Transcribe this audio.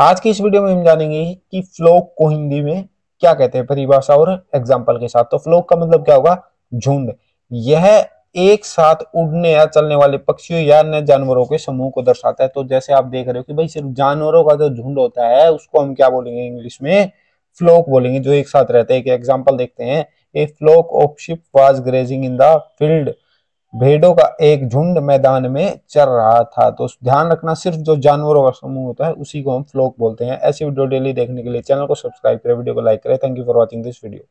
आज की इस वीडियो में हम जानेंगे कि फ्लोक को हिंदी में क्या कहते हैं परिभाषा और एग्जाम्पल के साथ तो फ्लोक का मतलब क्या होगा झुंड यह एक साथ उड़ने या चलने वाले पक्षियों या अन्य जानवरों के समूह को दर्शाता है तो जैसे आप देख रहे हो कि भाई सिर्फ जानवरों का जो झुंड होता है उसको हम क्या बोलेंगे इंग्लिश में फ्लोक बोलेंगे जो एक साथ रहते हैं एक एग्जाम्पल देखते हैं a flock of sheep was grazing in the field भेड़ों का एक झुंड मैदान में चर रहा था तो ध्यान रखना सिर्फ जो जानवरों का समूह होता है उसी को हम फ्लोक बोलते हैं ऐसी वीडियो डेली देखने के लिए चैनल को सब्सक्राइब करें वीडियो को लाइक करें thank you for watching this video